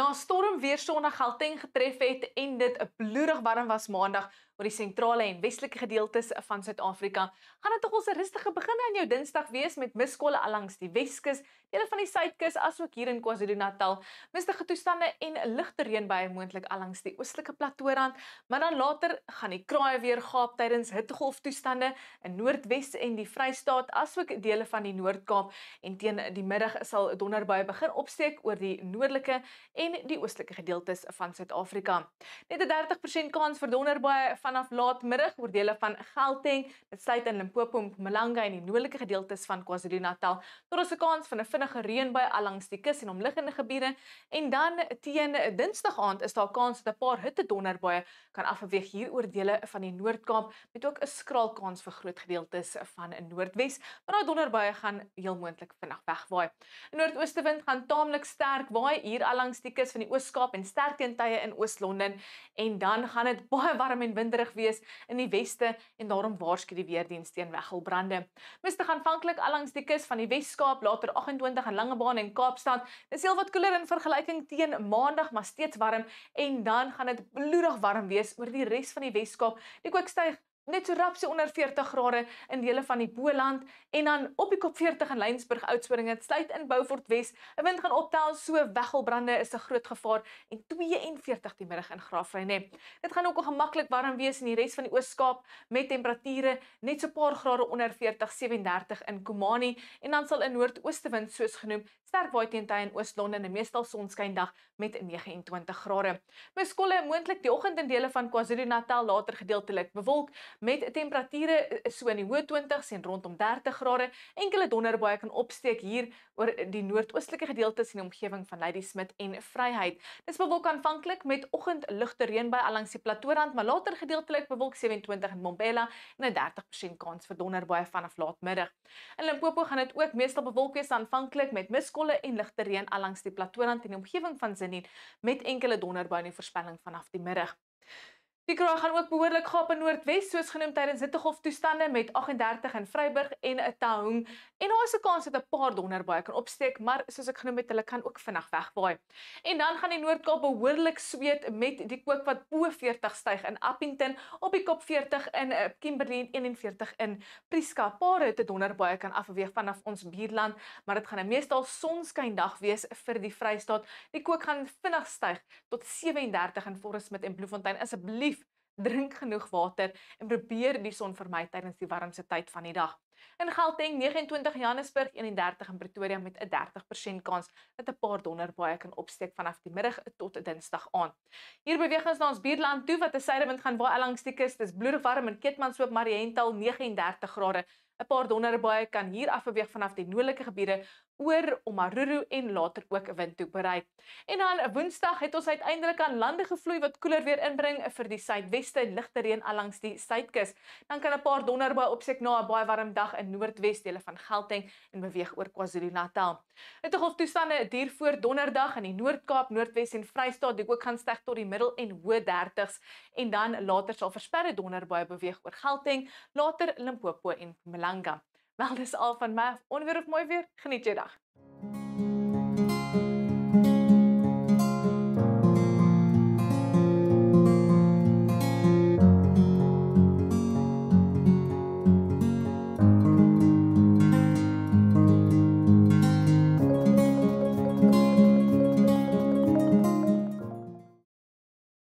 na 'n stormweer sonder Gauteng getref het en dit 'n bloedig warm was Maandag, oor die sentrale en westelike gedeeltes van Suid-Afrika. Gaan dit tog ons 'n rustige begin aan jou Dinsdag wees met miskolle alangs die Weskus, dele van die Suidkus asook hier in KwaZulu-Natal. Mistige toestande en ligte reën by moontlik alangs die oostelike plateaurand, maar dan later gaan die kraaie weer gaap tydens hittegolf toestande in Noordwes en die Vrystaat asook dele van die Noord-Kaap en teen die middag sal donderbuie begin opsteek oor die noordelike en die oostelike gedeeltes van Suid-Afrika. Net 'n 30% kans vir donderbuie van vanaf laatmiddag oor dele van Gauteng, dit sluit in Limpopo, Mpumalanga en die noordelike gedeeltes van KwaZulu-Natal. Tot ons 'n kans van 'n vinnige reënbui alangs die kus en omliggende gebiede en dan teen Dinsdag aand is daar kans dat 'n paar hitte donderbuie kan afbeweeg hier oor dele van die Noord-Kaap met ook 'n skraal kans vir groot gedeeltes van in Noordwes, maar daai nou donderbuie gaan heel moontlik vinnig wegwaai. Noordooste wind gaan taamlik sterk waai hier alangs die kus van die Oos-Kaap en sterk teen tye in Oos-London en dan gaan dit baie warm en winderig winderig wees in die weste en daarom waarsku die weerdienste teen weggelbrande. Mistig aanvanklik langs die kus van die Wes-Kaap, later 28 in Langebaan en Kaapstad. Dis heelwat koeler in vergelyking teen Maandag, maar steeds warm en dan gaan dit bloedig warm wees oor die res van die Wes-Kaap. Die kook styg net so rapsie onder 40 grade in dele van die Boland en dan op die kop 40 in Lensburg Oudtshoorn dit sluit in Beaufort Wes 'n wind gaan optel so weggelbrande is 'n groot gevaar en 42 die middag in Graafry nê dit gaan ook al gemaklik warm wees in die res van die Oos-Kaap met temperature net so paar grade onder 40 37 in Komani en dan sal 'n noordooste wind soos genoem sterk waai teen tye in Oos-London 'n meestal sonskyn dag met 29 grade meskolle moontlik die oggend in dele van KwaZulu-Natal later gedeeltelik bewolk met temperature eh, so in die hoë 20s en rondom 30 grade. Enkele donderbuie kan opsteek hier oor die noordoostelike gedeeltes in die omgewing van Ladysmith en Vryheid. Dis bewolk aanvanklik met oggend ligte reën by langs die plateaurand, maar later gedeeltelik bewolk 27 in Mbombela en 'n 30% kans vir donderbuie vanaf laatmiddag. In Limpopo gaan dit ook meestal bewolk wees aanvanklik met miskolle en ligte reën langs die plateaurand en die omgewing van Zinien met enkele donderbuie in voorspelling vanaf die middag. Piekraai gaan ook behoorlik gaap in Noordwes soos genoem tydens hittegolf toestande met 38 in Vryburg en 'n Taung. En daar is 'n kans dat 'n paar donderbuie kan opsteek, maar soos ek genoem het, hulle kan ook vinnig wegwaai. En dan gaan die Noord-Kaap behoorlik sweet met die kook wat bo 40 styg in Appington, op die kop 40 in eh, Kimberley en 41 in Prieska. Paar hitte donderbuie kan afweeg vanaf ons buurland, maar dit gaan 'n meestal sonskyn dag wees vir die Vrystaat. Die kook gaan vinnig styg tot 37 in Forrest met en Bloemfontein. Asseblief drink genoeg water en probeer die son vermy tydens die warmste tyd van die dag. In Gauteng 29, Johannesburg 31 en Pretoria met 'n 30% kans dat 'n paar donderbaie kan opsteek vanaf die middag tot Dinsdag aand. Hier beweeg ons na ons buurland toe wat 'n suidewind gaan waai langs die kus. Dis bloedig warm in Ketmansoop, Mariental 39 grade. 'n Paar donderbaie kan hier afbeweeg vanaf die noordelike gebiede oor Omaruru en later ook wind toe bereik. En dan 'n Woensdag het ons uiteindelik aan lande gevloei wat koeler weer inbring vir die suidweste en ligte reën langs die suidkus. Dan kan 'n paar donderbaie opsek na 'n baie warm dag vandag in noordwesdele van Gauteng en beweeg oor KwaZulu-Natal. Hittegolftoestande duur voor Donderdag in die Noord-Kaap, Noordwes en Vrystaat, dit ook gaan styg tot die middel en hoë 30s en dan later sal versperre donder baie beweeg oor Gauteng, later Limpopo en Malanga. Wel dis al van my. Onweer of mooi weer. Geniet jou dag.